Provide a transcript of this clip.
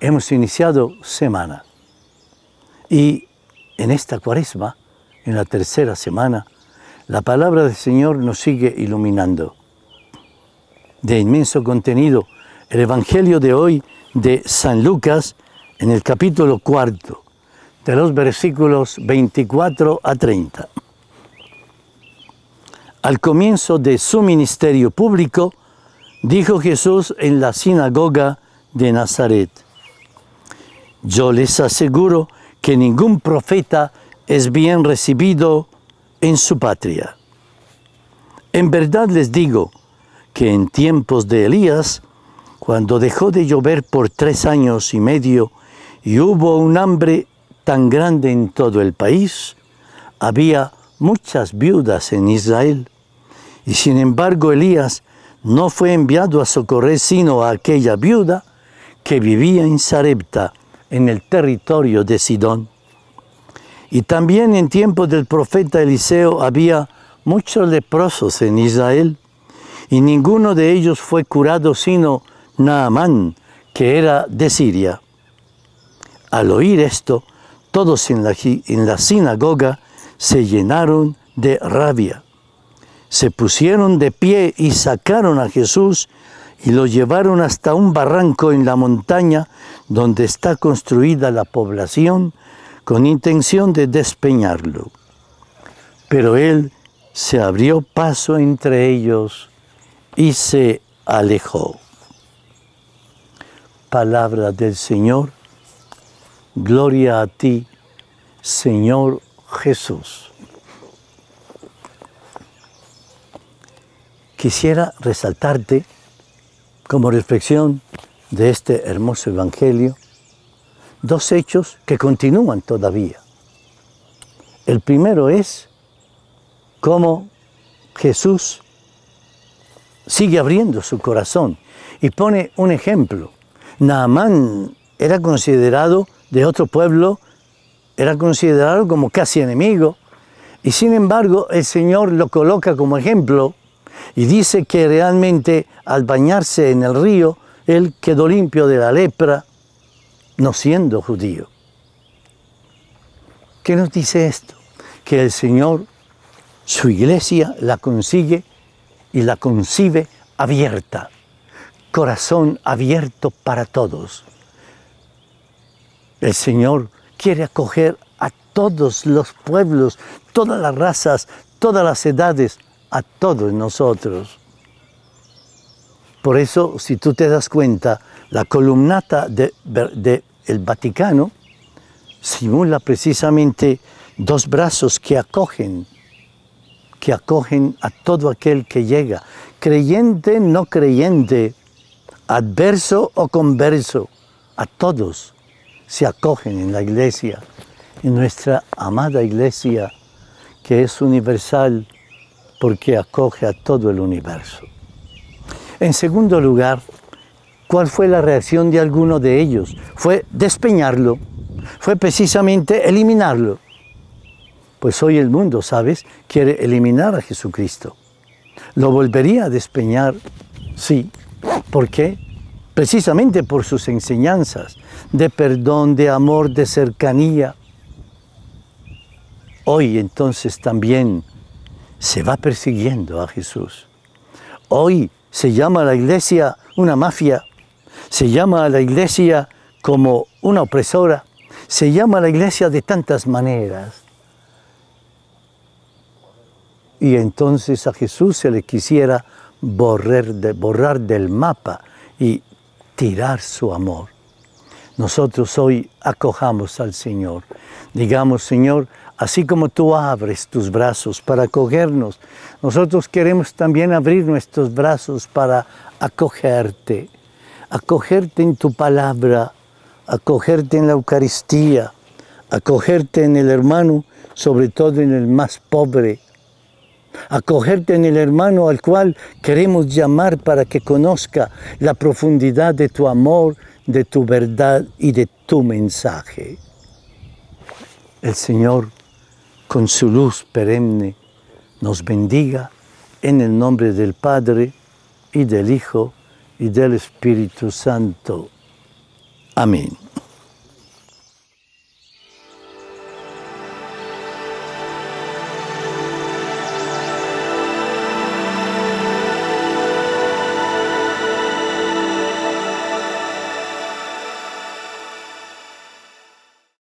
hemos iniciado semana y en esta cuaresma, en la tercera semana, la palabra del Señor nos sigue iluminando. De inmenso contenido, el Evangelio de hoy de San Lucas en el capítulo cuarto, de los versículos 24 a 30. Al comienzo de su ministerio público, dijo Jesús en la sinagoga de Nazaret, yo les aseguro que ningún profeta es bien recibido en su patria. En verdad les digo que en tiempos de Elías, cuando dejó de llover por tres años y medio y hubo un hambre tan grande en todo el país, había muchas viudas en Israel. Y sin embargo Elías no fue enviado a socorrer sino a aquella viuda que vivía en Sarepta, en el territorio de Sidón. Y también en tiempos del profeta Eliseo había muchos leprosos en Israel, y ninguno de ellos fue curado sino Naamán, que era de Siria. Al oír esto, todos en la, en la sinagoga se llenaron de rabia. Se pusieron de pie y sacaron a Jesús y lo llevaron hasta un barranco en la montaña donde está construida la población con intención de despeñarlo. Pero él se abrió paso entre ellos y se alejó. Palabra del Señor, gloria a ti, Señor Jesús. Quisiera resaltarte como reflexión de este hermoso Evangelio dos hechos que continúan todavía. El primero es cómo Jesús sigue abriendo su corazón y pone un ejemplo. Naamán era considerado de otro pueblo, era considerado como casi enemigo, y sin embargo el Señor lo coloca como ejemplo y dice que realmente al bañarse en el río, él quedó limpio de la lepra, no siendo judío. ¿Qué nos dice esto? Que el Señor, su iglesia, la consigue y la concibe abierta, corazón abierto para todos. El Señor quiere acoger a todos los pueblos, todas las razas, todas las edades, a todos nosotros. Por eso, si tú te das cuenta, la columnata del de, Vaticano simula precisamente dos brazos que acogen, que acogen a todo aquel que llega, creyente, no creyente, adverso o converso, a todos se acogen en la iglesia, en nuestra amada iglesia que es universal, porque acoge a todo el universo. En segundo lugar, ¿cuál fue la reacción de alguno de ellos? Fue despeñarlo, fue precisamente eliminarlo. Pues hoy el mundo, ¿sabes?, quiere eliminar a Jesucristo. ¿Lo volvería a despeñar? Sí. ¿Por qué? Precisamente por sus enseñanzas de perdón, de amor, de cercanía. Hoy entonces también se va persiguiendo a Jesús. Hoy se llama a la iglesia una mafia, se llama a la iglesia como una opresora, se llama a la iglesia de tantas maneras. Y entonces a Jesús se le quisiera borrar, borrar del mapa y tirar su amor. Nosotros hoy acojamos al Señor. Digamos, Señor, Así como tú abres tus brazos para acogernos, nosotros queremos también abrir nuestros brazos para acogerte, acogerte en tu palabra, acogerte en la Eucaristía, acogerte en el hermano, sobre todo en el más pobre, acogerte en el hermano al cual queremos llamar para que conozca la profundidad de tu amor, de tu verdad y de tu mensaje. El Señor con su luz perenne, nos bendiga en el nombre del Padre y del Hijo y del Espíritu Santo. Amén.